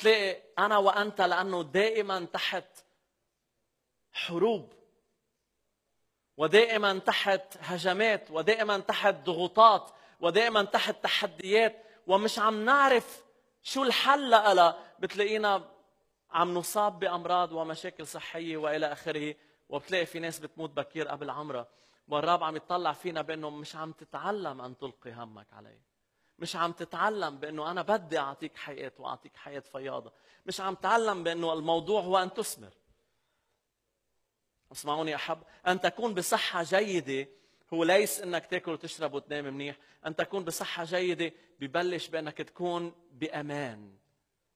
بتلاقي انا وانت لانه دائما تحت حروب ودائما تحت هجمات ودائما تحت ضغوطات ودائما تحت تحديات ومش عم نعرف شو الحل لألها بتلاقينا عم نصاب بامراض ومشاكل صحيه والى اخره وبتلاقي في ناس بتموت بكير قبل عمرها والرب عم يطلع فينا بانه مش عم تتعلم ان تلقي همك عليه مش عم تتعلم بانه انا بدي اعطيك حياه واعطيك حياه فياضه مش عم تتعلم بانه الموضوع هو ان تثمر اسمعوني احب ان تكون بصحه جيده هو ليس انك تاكل وتشرب وتنام منيح ان تكون بصحه جيده ببلش بانك تكون بامان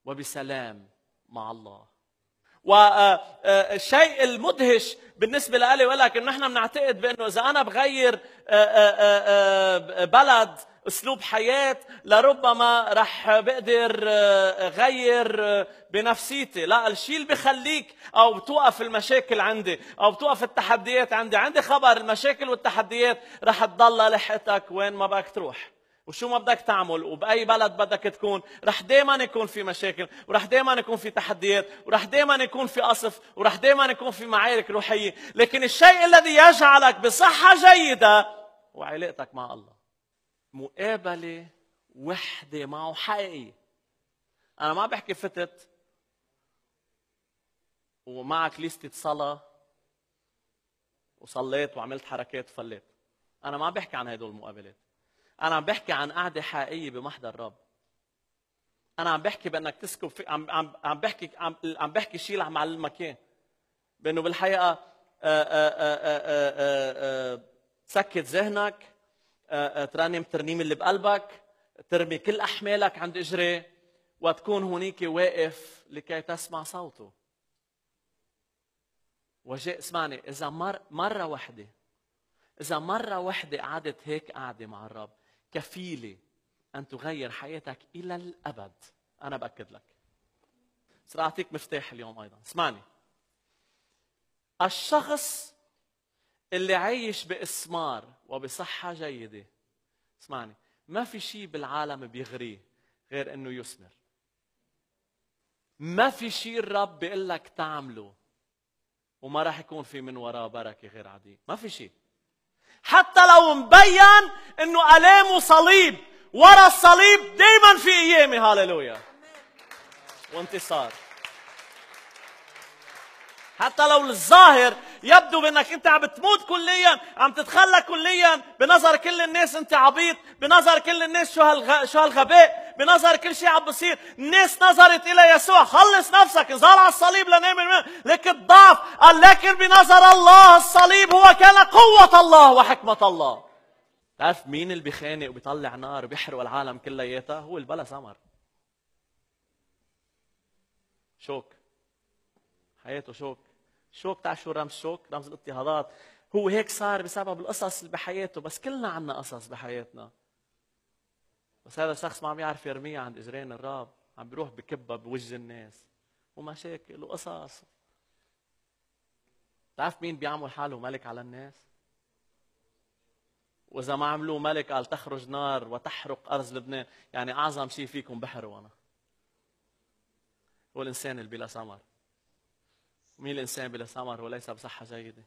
وبسلام مع الله والشيء آه، آه، المدهش بالنسبه لي ولك انه نحن بنعتقد بانه اذا انا بغير آه، بلد اسلوب حياه لربما رح بقدر آه، غير آه، بنفسيتي لا الشيء اللي بخليك او بتوقف المشاكل عندي او بتوقف التحديات عندي عندي خبر المشاكل والتحديات رح تضل لحقتك وين ما بدك تروح وشو ما بدك تعمل وبأي بلد بدك تكون رح دايما يكون في مشاكل ورح دايما يكون في تحديات ورح دايما يكون في قصف ورح دايما يكون في معارك روحية لكن الشيء الذي يجعلك بصحة جيدة وعلاقتك مع الله مقابله وحده معه حقيقيه انا ما بحكي فتت ومعك ليستة صلاة وصليت وعملت حركات وفليت أنا ما عم بحكي عن هدول المقابلات أنا عم بحكي عن قعدة حقيقية بمحضر الرب أنا عم بحكي بأنك تسكب في... عم عم عم بحكي عم, عم بحكي شيء اللي عم علمك إياه بأنه بالحقيقة آآ آآ آآ سكت ذهنك آه، آه، ترنم ترنيم اللي بقلبك ترمي كل احمالك عند اجري وتكون هنيك واقف لكي تسمع صوته وجاء اسمعني اذا مر مره واحده اذا مره واحده قعدت هيك قعده مع الرب كفيله ان تغير حياتك الى الابد انا باكد لك سأعطيك مفتاح اليوم ايضا اسمعني الشخص اللي عايش بإسمار وبصحة جيدة اسمعني ما في شيء بالعالم بيغريه غير انه يثمر ما في شيء الرب بيقول لك تعمله وما راح يكون في من وراه بركه غير عاديه ما في شيء حتى لو مبين انه الام وصليب ورا الصليب دائما في قيامه هاليلويا وانتصار حتى لو الظاهر يبدو بانك انت عم تموت كليا عم تتخلى كليا بنظر كل الناس انت عبيط بنظر كل الناس شو هالغ... شو هالغباء بنظر كل شيء عم بصير الناس نظرت الى يسوع خلص نفسك انزال على الصليب لنامن منه لك الضعف قال لكن بنظر الله الصليب هو كان قوة الله وحكمة الله تعرف مين اللي بيخانق وبيطلع نار وبيحرق العالم كلياتها هو البلا سمر شوك حياته شوك شوك بتعرف شو رمز شوك رمز الاضطهادات هو هيك صار بسبب القصص اللي بحياته بس كلنا عنا قصص بحياتنا بس هذا الشخص ما عم يعرف يرميها عند اجرين الراب عم بيروح بكبها بوجه الناس ومشاكل وقصص بتعرف مين بيعمل حاله ملك على الناس واذا ما عملوه ملك قال تخرج نار وتحرق ارض لبنان يعني اعظم شيء فيكم بحر وانا والانسان اللي بلا سمر مين الإنسان بلا ثمر وليس بصحة جيدة